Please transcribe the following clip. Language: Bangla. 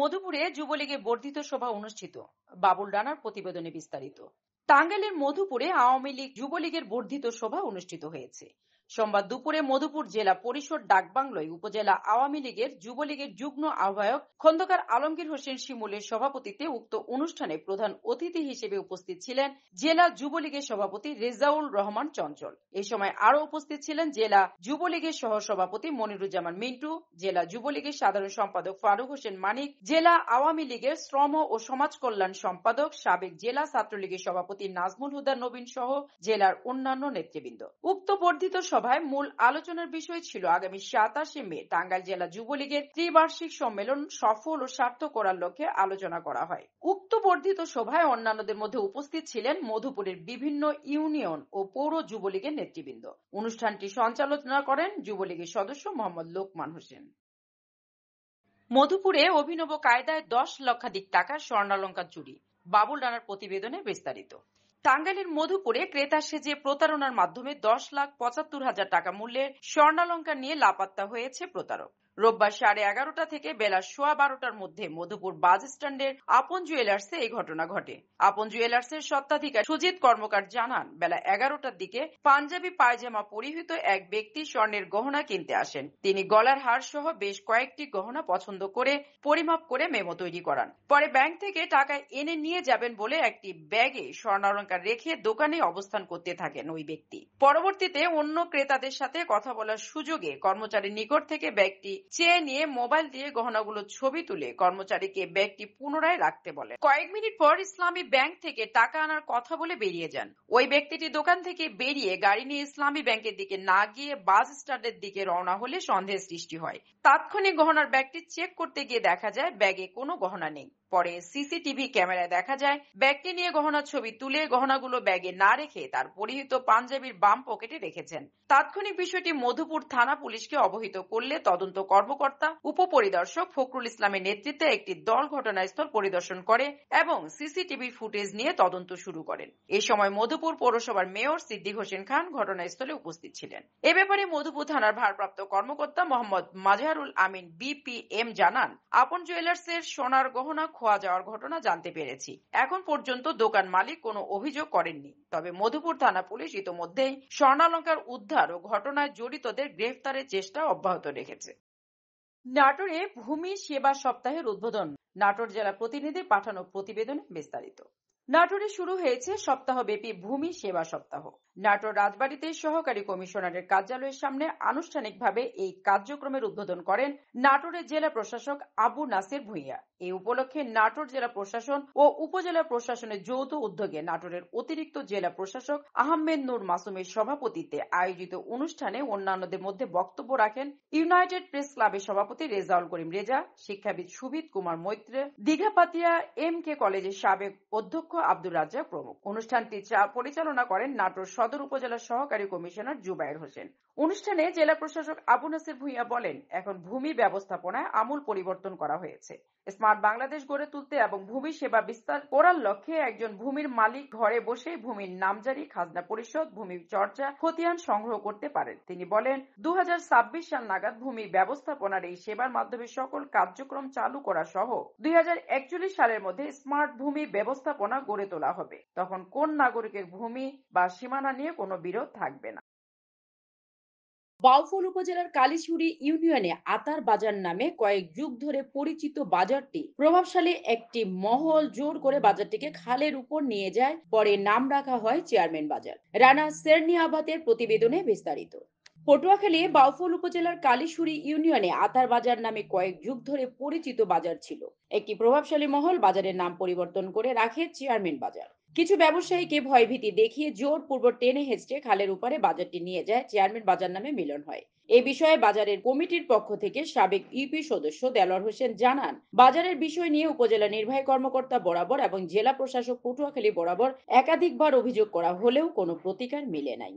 মধুপুরে যুবলীগে বর্ধিত সভা অনুষ্ঠিত বাবুল রানার প্রতিবেদনে বিস্তারিত টাঙ্গাইলের মধুপুরে আওয়ামী লীগ যুবলীগের বর্ধিত সভা অনুষ্ঠিত হয়েছে সোমবার দুপুরে মধুপুর জেলা পরিষদ ডাকবাংলোয় উপজেলা আওয়ামী লীগের যুবলীগের যুগ্ম আহ্বায়ক খন্দকার আলমগীর হোসেন শিমুলের সভাপতিতে উক্ত অনুষ্ঠানে প্রধান অতিথি হিসেবে উপস্থিত ছিলেন জেলা যুবলীগের সভাপতি রেজাউল রহমান চঞ্চল এই সময় আরো উপস্থিত ছিলেন জেলা যুবলীগের সহ সভাপতি মনিরুজ্জামান মিন্টু জেলা যুবলীগের সাধারণ সম্পাদক ফারুক হোসেন মানিক জেলা আওয়ামী লীগের শ্রম ও সমাজ কল্যাণ সম্পাদক সাবেক জেলা ছাত্রলীগের সভাপতি নাজমুল হুদা নবীন সহ জেলার অন্যান্য নেতৃবৃন্দ উক্ত বর্ধিত সভায় মূল আলোচনার বিষয় ছিল আগামী সাতাশে মে টাঙ্গাইল জেলা যুবলীগের ত্রিবার্ষিক সম্মেলন সফল ও সার্থক করার লক্ষ্যে আলোচনা করা হয় উক্ত বর্ধিত সভায় অন্যান্যদের মধ্যে উপস্থিত ছিলেন মধুপুরের বিভিন্ন ইউনিয়ন ও পৌর যুবলীগের নেতৃবৃন্দ অনুষ্ঠানটি সঞ্চালনা করেন যুবলীগের সদস্য মোহাম্মদ লোকমান হোসেন মধুপুরে অভিনব কায়দায় দশ লক্ষাধিক টাকা স্বর্ণালঙ্কার চুরি বাবুল রানার প্রতিবেদনে বিস্তারিত টাঙ্গাইলের মধুপুরে ক্রেতা সেজে প্রতারণার মাধ্যমে দশ লাখ পঁচাত্তর হাজার টাকা মূল্যের স্বর্ণালঙ্কার নিয়ে লাপাত্তা হয়েছে প্রতারক রোববার সাড়ে এগারোটা থেকে বেলা সোয়া বারোটার মধ্যে মধুপুর বাস স্ট্যান্ডের আপন জুয়েলার্সে এই ঘটনা ঘটে আপন জুয়েলার্সের সত্ত্বাধিকার সুজিত কর্মকার জানান বেলা এগারোটার দিকে পাঞ্জাবি পায়জামা পরিহিত এক ব্যক্তি স্বর্ণের গহনা কিনতে আসেন তিনি গলার হার সহ বেশ কয়েকটি গহনা পছন্দ করে পরিমাপ করে মেমো তৈরি করান পরে ব্যাংক থেকে টাকা এনে নিয়ে যাবেন বলে একটি ব্যাগে স্বর্ণালঙ্কার রেখে দোকানে অবস্থান করতে থাকেন ওই ব্যক্তি পরবর্তীতে অন্য ক্রেতাদের সাথে কথা বলার সুযোগে কর্মচারীর নিকট থেকে ব্যাগটি চেয়ে নিয়ে মোবাইল দিয়ে গহনাগুলো ছবি তুলে কর্মচারীকে ব্যাগটি পুনরায় রাখতে বলে কয়েক মিনিট পর ইসলামী ব্যাংক থেকে টাকা আনার কথা বলে বেরিয়ে যান ওই ব্যক্তিটি দোকান থেকে বেরিয়ে গাড়ি নিয়ে ইসলামী ব্যাংকের দিকে না গিয়ে বাস স্ট্যান্ডের দিকে রওনা হলে সন্দেহের সৃষ্টি হয় তাৎক্ষণিক গহনার ব্যাগটি চেক করতে গিয়ে দেখা যায় ব্যাগে কোনো গহনা নেই পরে সিসিটিভি ক্যামেরায় দেখা যায় ব্যাগটি নিয়ে গহনার ছবি তুলে গহনাগুলো ব্যাগে না রেখে তার পরিহিত পাঞ্জাবির বাম পকেটে রেখেছেন তাৎক্ষণিক বিষয়টি মধুপুর থানা পুলিশকে অবহিত করলে তদন্ত কর্মকর্তা উপপরিদর্শক ফখরুল ইসলামের নেতৃত্বে একটি দল ঘটনাস্থল পরিদর্শন করে এবং সিসিটিভি ফুটেজ নিয়ে তদন্ত শুরু করেন এ সময় মধুপুর পৌরসভার মেয়র সিদ্দিক হোসেন খান ঘটনাস্থলে উপস্থিত ছিলেন এ ব্যাপারে মধুপুর থানার ভারপ্রাপ্ত কর্মকর্তা মোহাম্মদ মাজহারুল আমিন বিপিএম জানান আপন জুয়েলার্স এর সোনার গহনা খোয়া যাওয়ার ঘটনা জানতে পেরেছি এখন পর্যন্ত দোকান মালিক কোনো অভিযোগ করেননি তবে মধুপুর থানা পুলিশ ইতোমধ্যেই স্বর্ণালঙ্কার উদ্ধার ও ঘটনায় জড়িতদের গ্রেফতারের চেষ্টা অব্যাহত রেখেছে নাটোরে ভূমি সেবা সপ্তাহের উদ্বোধন নাটোর জেলা প্রতিনিধি পাঠানো প্রতিবেদনে বিস্তারিত নাটোরে শুরু হয়েছে সপ্তাহব্যাপী ভূমি সেবা সপ্তাহ নাটোর রাজবাড়িতে সহকারী কমিশনারের কার্যালয়ের সামনে আনুষ্ঠানিকভাবে এই কার্যক্রমের উদ্বোধন করেন নাটোরের জেলা প্রশাসক আবু নাসির ভুইয়া এই উপলক্ষে নাটোর জেলা প্রশাসন ও উপজেলা প্রশাসনের যৌথ উদ্যোগে নাটোরের অতিরিক্ত জেলা প্রশাসক আহমেদ নূর মাসুমের সভাপতিতে আয়োজিত অনুষ্ঠানে অন্যান্যদের মধ্যে বক্তব্য রাখেন ইউনাইটেড প্রেস ক্লাবের সভাপতি রেজাউল করিম রেজা শিক্ষাবিদ সুবিদ কুমার মৈত্রে দীঘাপাতিয়া এম কে কলেজের সাবেক অধ্যক্ষ আব্দুর রাজ্জাক প্রমুখ অনুষ্ঠানটি পরিচালনা করেন নাটোর সদর উপজেলা সহকারী কমিশনার জুবায়ের হোসেন অনুষ্ঠানে জেলা প্রশাসক আবু নাসির ভুইয়া বলেন এখন ভূমি ব্যবস্থাপনায় আমূল পরিবর্তন করা হয়েছে স্মার্ট বাংলাদেশ গড়ে তুলতে এবং ভূমি সেবা বিস্তার করার লক্ষ্যে একজন ভূমির মালিক ঘরে বসে ভূমির নামজারি খাজনা পরিষদ ভূমি চর্চা খতিয়ান সংগ্রহ করতে পারেন তিনি বলেন দু সাল নাগাদ ভূমি ব্যবস্থাপনার এই সেবার মাধ্যমে সকল কার্যক্রম চালু করা সহ দুই সালের মধ্যে স্মার্ট ভূমি ব্যবস্থাপনা গড়ে তোলা হবে তখন কোন নাগরিকের ভূমি বা সীমানা নিয়ে কোনো বিরোধ থাকবে না বাউফল উপজেলার কালীছুরি ইউনিয়নে আতার বাজার নামে কয়েক যুগ ধরে পরিচিত বাজারটি প্রভাবশালী একটি মহল জোর করে বাজারটিকে খালের উপর নিয়ে যায় পরে নাম রাখা হয় চেয়ারম্যান বাজার রানা সেরনিয়াবাদের প্রতিবেদনে বিস্তারিত পটুয়াখালী বাউফল উপজেলার কালীশুরি ইউনিয়নে আতার বাজার নামে কয়েক যুগ ধরে পরিচিত বাজার ছিল একটি প্রভাবশালী মহল বাজারের নাম পরিবর্তন করে রাখে চেয়ারম্যান বাজার কিছু ব্যবসায়ীকে ভয়ভীতি দেখিয়ে জোর পূর্ব টেনে হেঁচড়ে খালের উপরে বাজারটি নিয়ে যায় চেয়ারম্যান বাজার নামে মিলন হয় এ বিষয়ে বাজারের কমিটির পক্ষ থেকে সাবেক ইউপি সদস্য দেলোয়ার হোসেন জানান বাজারের বিষয় নিয়ে উপজেলা নির্বাহী কর্মকর্তা বরাবর এবং জেলা প্রশাসক পটুয়াখালী বরাবর একাধিকবার অভিযোগ করা হলেও কোনো প্রতিকার মিলে নাই